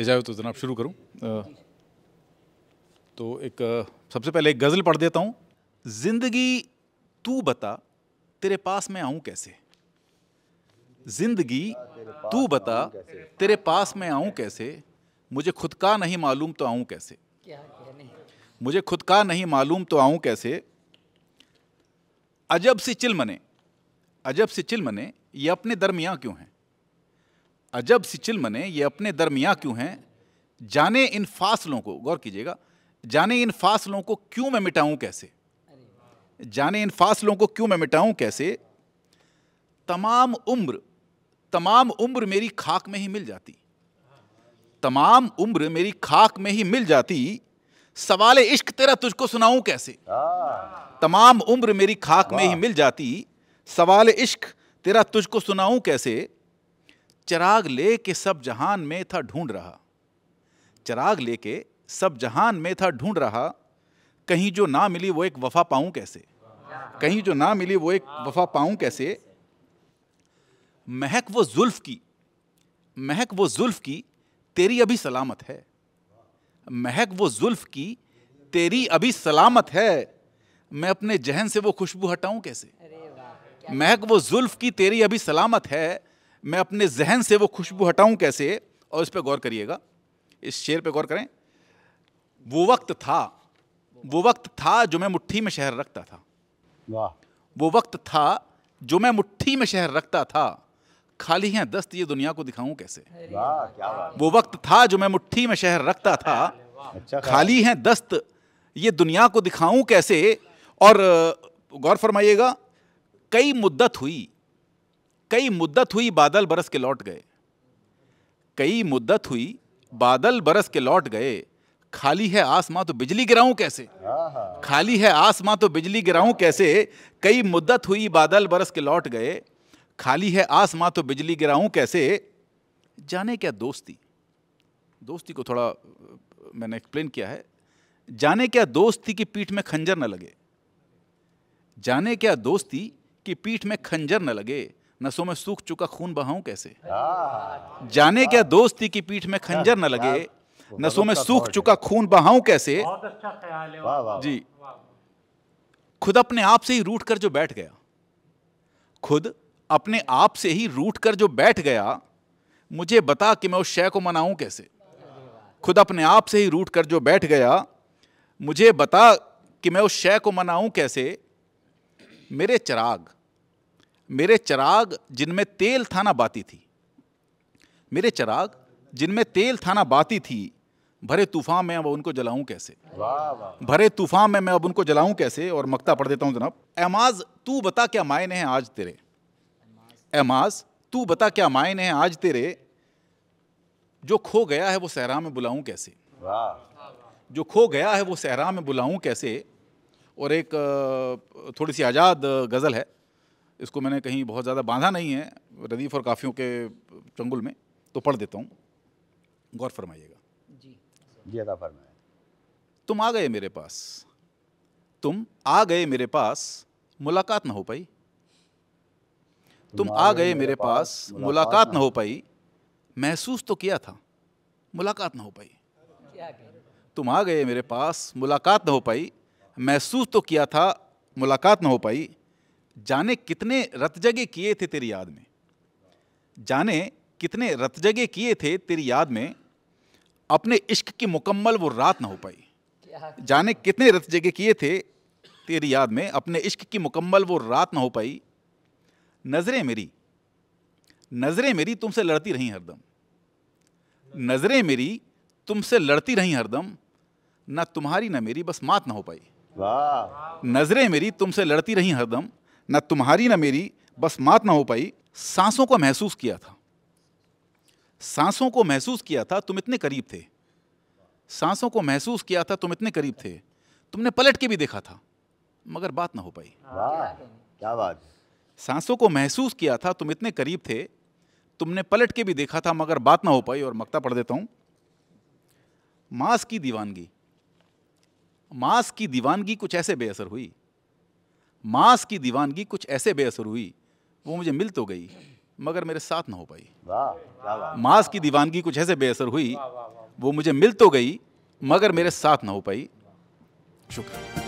इजाज़त तो जनाब शुरू करूँ हाँ। तो एक सबसे पहले एक गज़ल पढ़ देता हूँ ज़िंदगी तू बता तेरे पास मैं आऊँ कैसे ज़िंदगी तू बता तेरे पास मैं आऊँ कैसे मुझे खुद का नहीं मालूम तो आऊँ कैसे मुझे खुद का नहीं मालूम तो आऊँ कैसे अजब सी चिल मने अजब सी चिल मने ये अपने दरमियाँ क्यों हैं अजब सी चिलमने ये अपने दरमिया क्यों हैं जाने इन फासलों को गौर कीजिएगा जाने इन फासलों को क्यों मैं मिटाऊं कैसे जाने इन फासलों को क्यों मैं मिटाऊं कैसे तमाम उम्र तमाम उम्र मेरी खाक में ही मिल जाती तमाम उम्र मेरी खाक में ही मिल जाती सवाल इश्क तेरा तुझको सुनाऊं कैसे हाँ। तमाम उम्र मेरी खाक में ही मिल जाती सवाल इश्क तेरा तुझको सुनाऊं कैसे चराग ले के सब जहान में था ढूंढ रहा चराग ले के सब जहान में था ढूंढ रहा कहीं जो ना मिली वो एक वफा पाऊं कैसे कहीं जो ना मिली वो एक वफा पाऊं कैसे महक वो जुल्फ की महक वो जुल्फ की तेरी अभी सलामत है महक वो जुल्फ की तेरी अभी सलामत है मैं अपने जहन से वो खुशबू हटाऊं कैसे महक वो जुल्फ की तेरी अभी सलामत है मैं अपने जहन से वो खुशबू हटाऊं कैसे और इस पर गौर करिएगा इस शेर पे गौर करें वो वक्त था वो वक्त था जो मैं मुट्ठी में शहर रखता था वाह वो वक्त था जो मैं मुट्ठी में शहर रखता था खाली है दस्त ये दुनिया को दिखाऊं कैसे क्या वो वक्त था जो मैं मुट्ठी में शहर रखता था अच्छा खाली है दस्त ये दुनिया को दिखाऊं कैसे और गौर फरमाइएगा कई मुद्दत हुई कई मुद्दत हुई बादल बरस के लौट गए कई मुद्दत हुई बादल बरस के लौट गए खाली है आसमां तो बिजली गिराऊं कैसे खाली है आसमां तो बिजली गिराऊं कैसे कई मुद्दत हुई बादल बरस के लौट गए खाली है आसमां तो बिजली गिराऊं कैसे जाने क्या दोस्ती दोस्ती को थोड़ा मैंने एक्सप्लेन किया है जाने क्या दोस्ती की पीठ में खंजर न लगे जाने क्या दोस्ती की पीठ में खंजर न लगे नसों में सूख चुका खून बहाऊं कैसे हाँ। जाने क्या दोस्ती की पीठ में खंजर न लगे नसों में सूख चुका खून बहाऊं कैसे अच्छा जी खुद अपने आप से ही रूट कर जो बैठ गया खुद अपने आप से ही रूट कर जो बैठ गया मुझे बता कि मैं उस शय को मनाऊं कैसे खुद अपने आप से ही रूट कर जो बैठ गया मुझे बता कि मैं उस शय को मनाऊं कैसे मेरे चिराग मेरे चराग जिनमें तेल था ना बाती थी मेरे चराग जिनमें तेल था ना बाती थी भरे तूफान में अब उनको जलाऊं कैसे भरे तूफान में मैं अब उनको जलाऊं कैसे और मक्ता पढ़ देता हूं जनाब एमाज तू बता क्या मायने हैं आज तेरे एमाज तू बता क्या मायने हैं आज तेरे जो खो गया है वो सहरा में बुलाऊं कैसे जो खो गया है वो सहरा में बुलाऊं कैसे और एक थोड़ी सी आज़ाद गज़ल है इसको मैंने कहीं बहुत ज़्यादा बांधा नहीं है रदीफ़ और काफ़ियों के चंगुल में तो पढ़ देता हूँ गौर फरमाइएगा जी जी अदा फरमाए तुम आ गए मेरे पास तुम आ गए मेरे पास मुलाकात ना हो पाई तुम आ गए मेरे पास मुलाकात ना हो पाई महसूस तो किया था मुलाकात ना हो पाई तुम आ गए मेरे पास मुलाकात ना हो पाई महसूस तो किया था मुलाकात ना हो पाई जाने कितने रतजगे किए थे तेरी याद में जाने कितने रतजगे किए थे तेरी याद में अपने इश्क की मुकम्मल वो रात ना हो पाई जाने कितने रतजगे किए थे तेरी याद में अपने इश्क की मुकम्मल वो रात ना हो पाई नज़रें मेरी नज़रें मेरी तुमसे लड़ती रहीं हरदम नज़रें मेरी तुमसे लड़ती रहीं हरदम ना तुम्हारी ना मेरी बस मात ना हो पाई नज़रें मेरी तुमसे लड़ती रहीं हरदम न तुम्हारी न मेरी बस मात ना हो पाई सांसों को महसूस किया था सांसों को महसूस किया था तुम इतने करीब थे सांसों को महसूस किया था तुम इतने करीब थे तुमने पलट के भी देखा था मगर बात ना हो पाई क्या बात सांसों को महसूस किया था तुम इतने करीब थे तुमने पलट के भी देखा था मगर बात ना हो पाई और मक्ता पढ़ देता हूँ मांस की दीवानगी मांस की दीवानगी कुछ ऐसे बेअसर हुई मांस की दीवानगी कुछ ऐसे बेअसर हुई वो मुझे मिल तो गई मगर मेरे साथ ना हो पाई मांस की दीवानगी कुछ ऐसे बेअसर हुई वो मुझे मिल तो गई मगर मेरे साथ ना हो पाई शुक्रिया